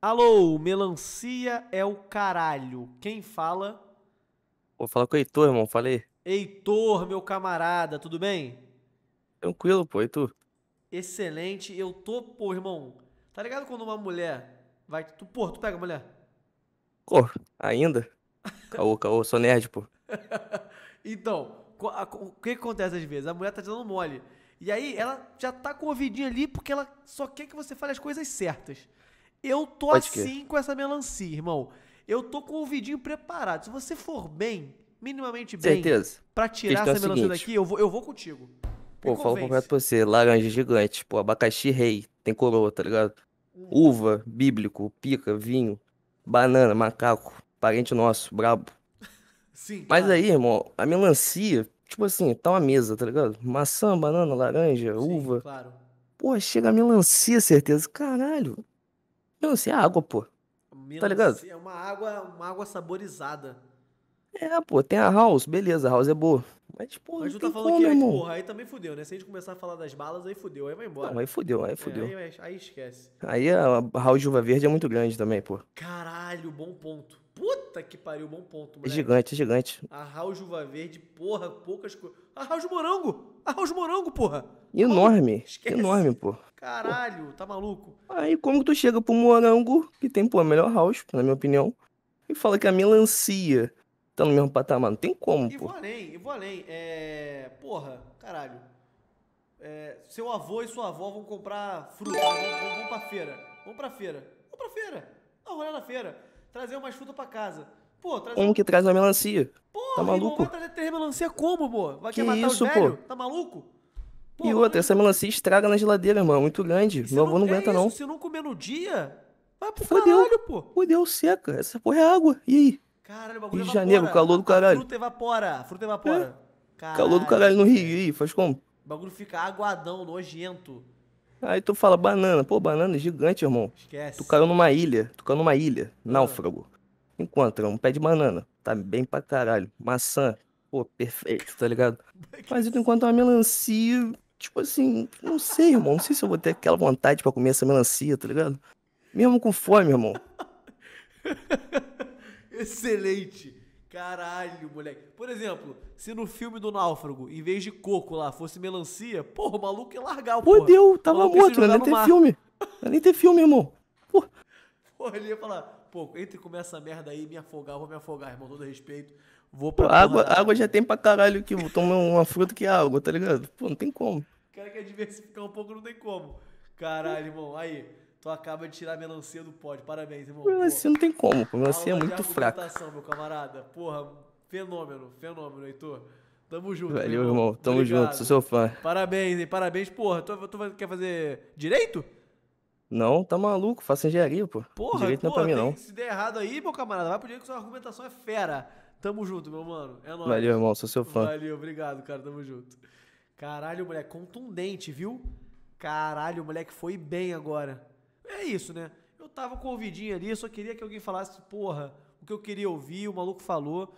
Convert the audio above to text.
Alô, melancia é o caralho. Quem fala? Vou falar com o Heitor, irmão, falei. Heitor, meu camarada, tudo bem? Tranquilo, pô, Heitor. Excelente. Eu tô, pô, irmão. Tá ligado quando uma mulher vai. Tu, pô, tu pega a mulher? Pô, ainda? caô, caô, sou nerd, pô. então, o que acontece às vezes? A mulher tá te dando mole. E aí ela já tá com o ouvidinho ali porque ela só quer que você fale as coisas certas. Eu tô Pode assim que. com essa melancia, irmão. Eu tô com o vidinho preparado. Se você for bem, minimamente bem, Certeza. pra tirar Questão essa melancia daqui, eu vou, eu vou contigo. Pô, falo completo pra você. Laranja gigante, pô, abacaxi rei, tem coroa, tá ligado? Hum. Uva, bíblico, pica, vinho, banana, macaco, parente nosso, brabo. Sim. Mas cara. aí, irmão, a melancia, tipo assim, tá uma mesa, tá ligado? Maçã, banana, laranja, Sim, uva. Claro. Pô, chega a melancia, certeza. Caralho, então, Melancia assim, é água, pô. tá ligado? É uma água, uma água saborizada. É, pô, tem a House, beleza, a House é boa. Mas, tipo, Mas tu tá falando como, que aí, irmão. porra, aí também fudeu, né? Se a gente começar a falar das balas, aí fudeu, aí vai embora. Não, aí fudeu, aí fudeu. É, aí, aí, esquece. Aí a House Uva Verde é muito grande também, pô. Caralho, bom ponto. Puta que pariu, bom ponto, É gigante, é gigante. Arraus Uva Verde, porra, poucas coisas. Arraus Morango! Arraus Morango, porra! Enorme, enorme, pô. Caralho, tá maluco? Aí como tu chega pro morango, que tem, pô, a melhor house, na minha opinião, e fala que a melancia tá no mesmo patamar. Não tem como, pô. E vou além, e vou além. É... Porra, caralho. É... Seu avô e sua avó vão comprar fruta, vão, vão, vão pra feira. Vão pra feira. Vão pra feira. Vão na feira trazer umas frutas pra casa. Pô, trazer... Como que traz a melancia? Porra, tá maluco? Irmão, vai trazer três melancia como, pô? Vai que matar isso, os velhos? Pô? Tá maluco? Pô, e outra, essa melancia estraga na geladeira, irmão. É muito grande. Meu avô não, não aguenta, é isso, não. Se não comer no dia, vai pro fudeu, caralho, pô. Fudeu, seca. Essa porra é água. E aí? Caralho, o bagulho Rio de Janeiro, calor do caralho. A fruta evapora, fruta evapora. É. Calor do caralho no Rio, e aí? Faz como? O bagulho fica aguadão, nojento. Aí tu fala banana. Pô, banana é gigante, irmão. Esquece. Tu caiu numa ilha. Tu caiu numa ilha. Ah. Náufrago. Encontra um pé de banana. Tá bem pra caralho. Maçã. Pô, perfeito, tá ligado? Mas tu encontra uma melancia. Tipo assim, não sei, irmão. Não sei se eu vou ter aquela vontade para comer essa melancia, tá ligado? Mesmo com fome, irmão. Excelente. Caralho, moleque. Por exemplo, se no filme do Náufrago, em vez de coco lá, fosse melancia, porra, o maluco ia largar o Pô, deu, tava morto, não ia ter filme. Não nem ter filme, irmão. Porra. porra, ele ia falar, pô, entre comer essa merda aí, me afogar, vou me afogar, irmão, todo respeito. Vou pra. Pô, água, água já tem pra caralho que tomar uma fruta que é água, tá ligado? Pô, não tem como. O cara quer diversificar um pouco, não tem como. Caralho, irmão, aí. Tu acaba de tirar a melancia do pódio. Parabéns, irmão. Melancia não tem como, melancia é muito fraca. meu camarada. Porra, fenômeno, fenômeno, Heitor. Tamo junto, Valeu, irmão. irmão. Tamo Obrigado. junto, sou seu fã. Parabéns, hein? Parabéns, porra. Tu, tu quer fazer direito? Não, tá maluco, faço engenharia, pô. Porra, direito porra, não é pra mim, não. Se der errado aí, meu camarada, vai pro direito que sua argumentação é fera. Tamo junto, meu mano. É nóis. Valeu, irmão, sou seu fã. Valeu, obrigado, cara, tamo junto. Caralho, moleque, contundente, viu? Caralho, moleque foi bem agora. É isso, né? Eu tava com o ouvidinho ali, só queria que alguém falasse, porra, o que eu queria ouvir, o maluco falou.